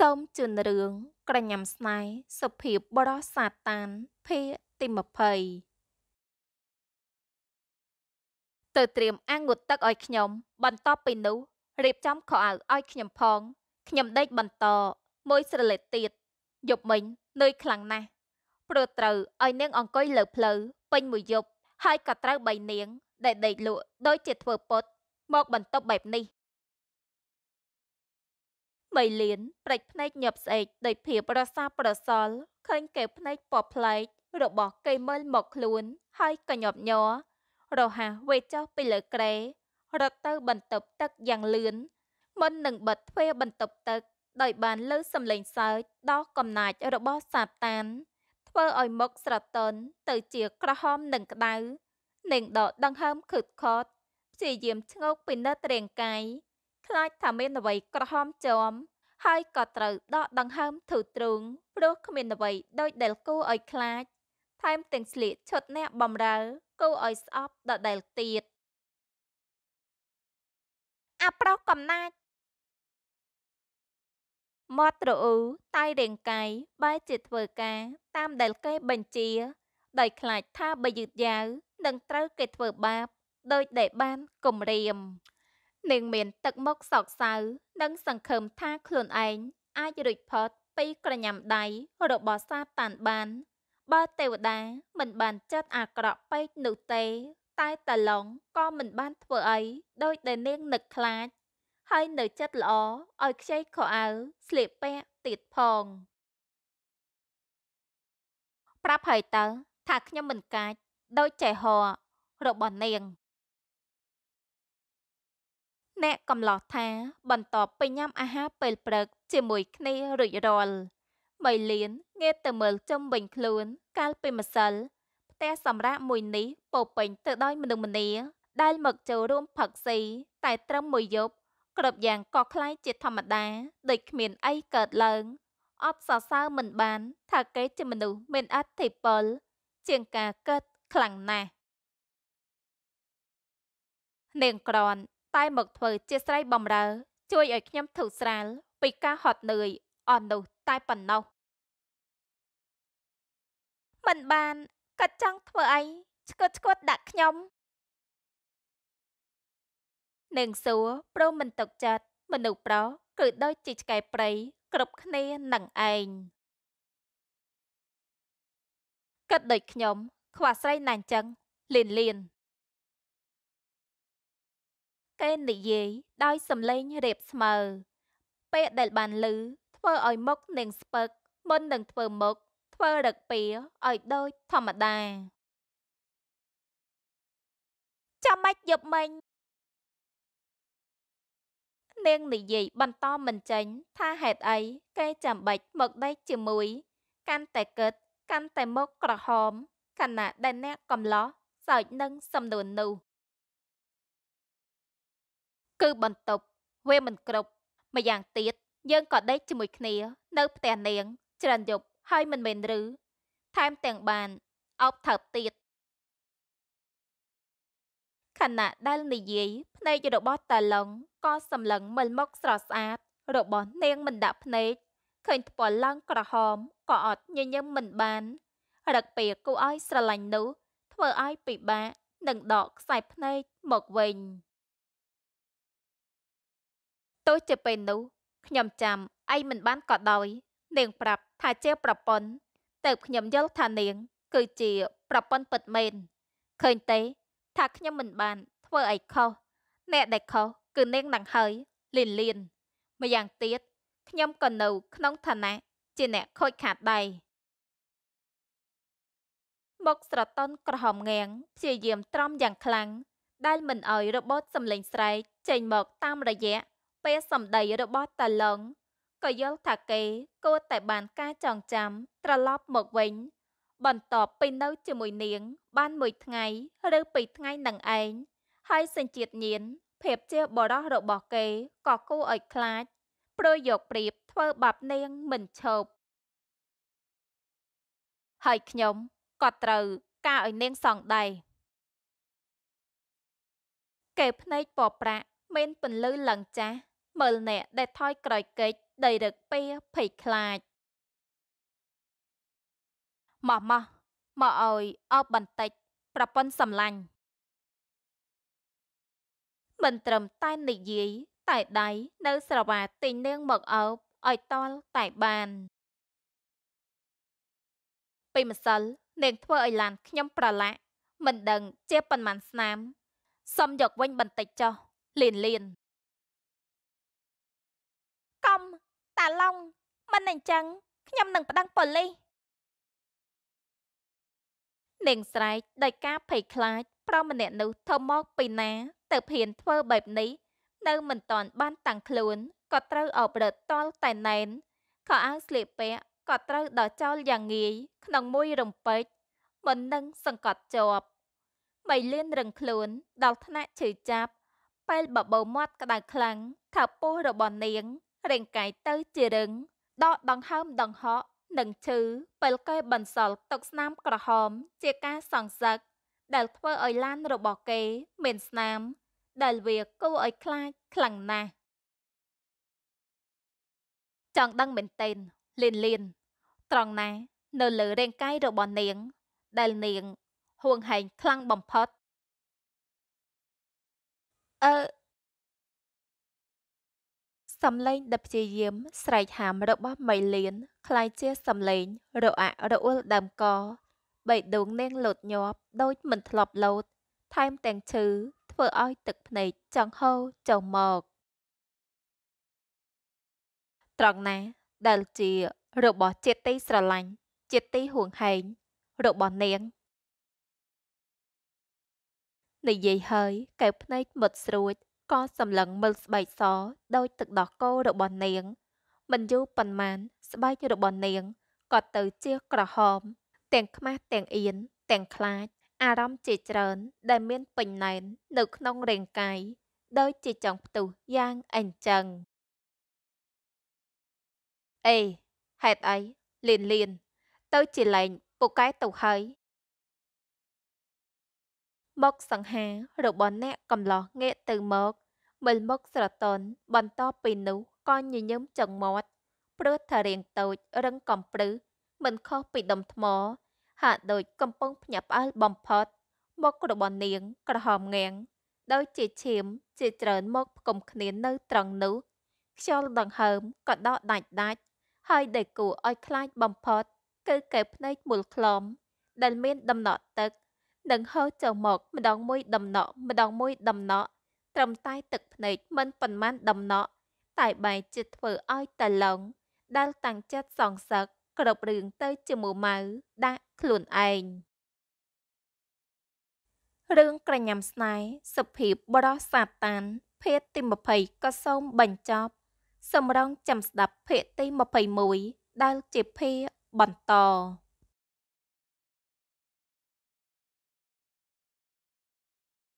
សូមជូនរឿងក្រញ៉ាំស្នេហ៍សុភាពបរោះសាតានភាគទី20ទៅត្រៀមអាំងងូតទឹកឲ្យខ្ញុំ បន្ទាប់ពីនោះរៀបចំខោអាវឲ្យខ្ញុំផងខ្ញុំដេកបន្តមួយស្រលេតទៀតយប់មិញនឿយខ្លាំងណាស់ព្រោះត្រូវឲ្យនាងអង្គុយលើផ្លូវពេញមួយយប់ហើយក៏ត្រូវបីនាងដែលដេកលក់ដោយជាធ្វើពុត មកបន្ទប់បែបនេះ3លានព្រិចភ្នែកញាប់ស្អែកដោយភាពរសាប្រសល់ឃើញកែវភ្នែកពណ៌ប្លែករបស់គេមើលមកខ្លួន ហើយក៏ញាប់ញ័ររហ័សវេចោះពីលើក្រែរត់ទៅបន្ទប់ទឹកយ៉ាងលឿនមុននឹងបិទទ្វារបន្ទប់ទឹក ដោយបានលើសំឡេងសើចដ៏កំណាចរបស់សាតានធ្វើឲ្យមុខស្រទន់ទៅជាក្រហមនិងក្តៅនាងដកដង្ហើមខឹកខត់ព្យាយាមឈ្ងោកពីនិតរាងកាយខ្លាចថាមានអ្វីក្រហមជាប់ហើយក៏ត្រូវដកដង្ហើមធូរទ្រូងព្រោះគ្មានអ្វីដូចដែលគូឲ្យខ្លាចថែមទាំងស្លៀកឈុតអ្នកបំរើ គូឲ្យស្អប់ដដែលទៀតអាប្រុសកំណាចមាត់ទ្រអ៊ូតៃរាងកាយបែរជាធ្វើការ តាមដែលគេបញ្ជា ដោយខ្លាចថាបើយឺតយ៉ាវនឹងត្រូវគេធ្វើបាប ដោយដែលបានគំរាមនាងមានទឹកមុខសោកសៅនិងសង្ឃឹមថាខ្លួនឯងអាចរួចផុតពីក្រញាំដៃរបស់សាតានបាន បើទេវតា មិន បានចាត់អាក្រក់ពេកនោះទេ តែតាឡុងក៏មិនបានធ្វើអីដោយដែលនាងនឹកខ្លាចហើយនៅចិត្តល្អឲ្យ ខ្ចីខោអាវស្លៀកពាក់ទៀតផង ប្រាប់ហើយទៅ ថាខ្ញុំមិនកាចដោយចេះហររបស់នាងអ្នកកំឡោះថា បន្តពេញញ៉ាំអាហារពេលព្រឹក ជាមួយគ្នារួចរាល់មីលៀនងាកទៅមើលចំវិញខ្លួនកាលពីម្សិលផ្ទះសម្រាប់មួយនេះពោពេញទៅដោយមនុស្សម្នាដែលមកចូលរួមផឹកស៊ីតែត្រឹមមួយយប់គ្រប់យ៉ាងក៏คล้ายជាធម្មតាដូចគ្មានអីកើតឡើងអត់សរសើរមិនបាន ថាគេជាមនុស្សមានអធិពល ជាងការកើតខ្លាំងណាស់នាងក្រនតែមកធ្វើ ជាស្រីបំរើ ជួយឲ្យខ្ញុំធូរស្រាល ពីការហត់នឿយអស់នោះតែប៉ុណ្ណោះមិនបានកាត់ចង់ធ្វើអីឆ្កត់ឆ្កត់ដាក់ខ្ញុំនាងសួរព្រមមិនទុកចិត្តមនុស្សប្រុសគឺដូចជាឆ្កែព្រៃគ្រប់គ្នានឹងឯងកាត់ដូចខ្ញុំ ខ្វះស្រីណាស់អញ្ចឹងលៀនលៀនគេនិយាយដោយសំឡេងរៀបស្មើពេលដែលបានឮធ្វើឲ្យមុខនាងស្ពឹកមុននឹងធ្វើមុខធ្វើរឹកពីឲ្យដូចធម្មតាចាំបាច់យប់មិញនាងនិយាយបន្តមិនចេញថាហេតុអីគេចាំបាច់មកដេកជាមួយ កាន់តែគិតកាន់តែមុខក្រហមខណៈដែលអ្នកកំឡោះសើចនឹងសំនួននោះគឺបន្ទប់វាមិនគ្រប់ម្យ៉ាងទៀតយើងក៏ដេកជាមួយគ្នា នៅផ្ទះនាង ច្រើនយប់ហើយមិនមែនឬថែមទាំងបានអោបថើបទៀតខណៈដែលនិយាយភ្នែករបស់តាឡុងក៏សម្លឹងមើលមកស្រស់ស្អាតរបស់នាងមិនដាក់ភ្នែកឃើញថ្ពាល់ឡើងក្រហមក៏អត់ញញឹមមិនបានរឹកពេលគូឲ្យស្រឡាញ់នោះ ធ្វើឲ្យពិបាកនឹងដកខ្សែភ្នែកមកវិញទោះជាពេលនោះខ្ញុំចាំឯងមិនបានក៏ដោយនាងប្រាប់ថាជាប្រពន្ធទៅខ្ញុំយល់ថានាងគឺជា ប្រពន្ធពិតមែនឃើញទេ ថាខ្ញុំមិនបាន ធ្វើអីខុសអ្នកដែលខុសគឺនាងនឹងហើយលិនលៀនម្យ៉ាងទៀតខ្ញុំក៏នៅក្នុងឋានៈជាអ្នកខូចខាតដែរមុខស្រទន់ក្រហមងាងព្យាយាមត្រាំយ៉ាងខ្លាំងដែល មិនអោយរបូតសម្លេងស្រែកចេញមក តាមរយៈពេលសម្ដីរបស់តាឡុងក៏យល់ថាគេគួរតែបានការចងចាំ ត្រឡប់មកវិញ បន្ទាប់ពីនៅជាមួយនាង បានមួយថ្ងៃ ឬពីរថ្ងៃនឹងឯងហើយសេចក្ដីញៀនភាពជាបរោះរបស់គេក៏គួរឲ្យ ខ្លាចព្រោះយកប្រៀបធ្វើបាបនាងមិនឈប់ហើយខ្ញុំក៏ត្រូវការឲ្យនាងសងដែរកែភ្នែកពប្រាក់មានពន្លឺឡើងចាស់មើលអ្នកដែលថយក្រោយកិច្ចដីរឹកពេភ័យខ្លាចម៉ោះម៉ោះមកអើយអបបន្តិច ប្រពន្ធសំឡាញ់មិនត្រឹមតែនិយាយតែដៃនៅស្រវាទិញនាងមកអោបឲ្យតល់តែបានពីម្សិល នាងធ្វើឲ្យឡានខ្ញុំប្រឡាក់មិនដឹងជាប៉ុន្មានស្នាមសុំយកវិញបន្តិចចុះលៀនលៀនតាឡុងមិនអញ្ចឹងខ្ញុំនឹងប្តឹងប៉ូលីសនាងស្រែកដោយការភ័យខ្លាចប្រមម្នាក់នោះធំមកពីណា ទៅភៀនធ្វើបែបនេះនៅ មិនតាន់បានតាំងខ្លួនក៏ត្រូវអបរត់តល់តែណែនខោអាវស្លៀកពាក់ក៏ត្រូវដកចោលយ៉ាងងាយក្នុងមួយរំពេចមិននឹងសង្កត់ជាប់បីលៀនរឹងខ្លួនដល់ថ្នាក់ឈឺចាប់ពេលបបោមាត់ក្តៅខ្លាំងថាពោះរបស់នាងរាងកាយទៅជារឹងដកដង្ហើមដង្ហក់និងឈឺពេលគេបន្សល់ទុកស្នាមក្រហមជាការសង្សឹកដែលធ្វើឲ្យឡានរបស់គេមានស្នាម ដែលវាគួរឲ្យខ្លាចខ្លាំងណាស់ចង់ដឹងមែនទែនលៀនលៀនត្រង់ណានៅលើរាងកាយរបស់នាង ដែលនាង ហួងហែងខ្លាំងបំផុតអឺសំឡេងដិតព្យាយាមស្រែកហាមរបស់មីលៀនคล้ายជាសំឡេងរអាក់រអួលដើមកបេះដូងនាងលោតញាប់ដូចមិនធ្លាប់លោត ថែមទាំងឈឺធ្វើឲ្យ ទឹកភ្នែកចង្ហូរចុះមកត្រង់ណាដែលជា របស់ចិត្តទីស្រឡាញ់ចិត្តទីហួងហែងរបស់នាង និយាយហើយកែវភ្នែកមុតស្រួចក៏សម្លឹងមើលស្បែកសដោយទឹកដោះគោរបស់នាង មិនយូរប៉ុន្មាន ស្បែករបស់នាងក៏ទៅជាក្រហម ទាំងខ្មាស់ទាំងអៀនទាំងខ្លាច អារម្មណ៍ជាច្រើន ដែលមានពេញណែននៅ ក្នុងរាងកាយដោយជាចង់ ផ្ទុះយ៉ាងអញ្ចឹងអេហេតុអីលៀនលៀនទៅ ជាលែងពូកែទៅហើយមកសង្ហារបស់អ្នក កំឡោះងាកទៅមកមើលមកស្រទន់បន្តពីនោះក៏ញញឹមចង្មាត់ព្រោះថារាងតូចរឹងកំព្រឹសមិនខុសពីដុំថ្ម ហាក់ដូច កំពុងភ្ញាក់ផ្អើលបំផុតមករបស់នាងក្រហមងាំងដោយជាឈាម ជាច្រើនមកផ្គុំគ្នានៅត្រង់នោះខ្យល់ដង្ហើមក៏ដកដាច់ដាច់ហើយដែលគួរឲ្យខ្លាចបំផុតគឺកែវភ្នែកមូលក្លំដែលមានដំណក់ទឹកនឹងហូរចូលមកម្ដងមួយដំណក់ម្ដងមួយដំណក់ ត្រឹមតែ ទឹកភ្នែកមិនប៉ុន្មានដំណក់ តែបែរជាធ្វើឲ្យតឡងដែលតាំងចិត្តសងសឹកគ្រប់រឿងទៅជាមួម៉ៅដាក់ខ្លួនឯងរឿងក្រញ៉ាំស្នេហ៍សភាពបរោះសាតានភាគទី20ក៏សូមបញ្ចប់ សម្រងចាំស្ដាប់ភាគទី21ដែលជាភាគបន្ត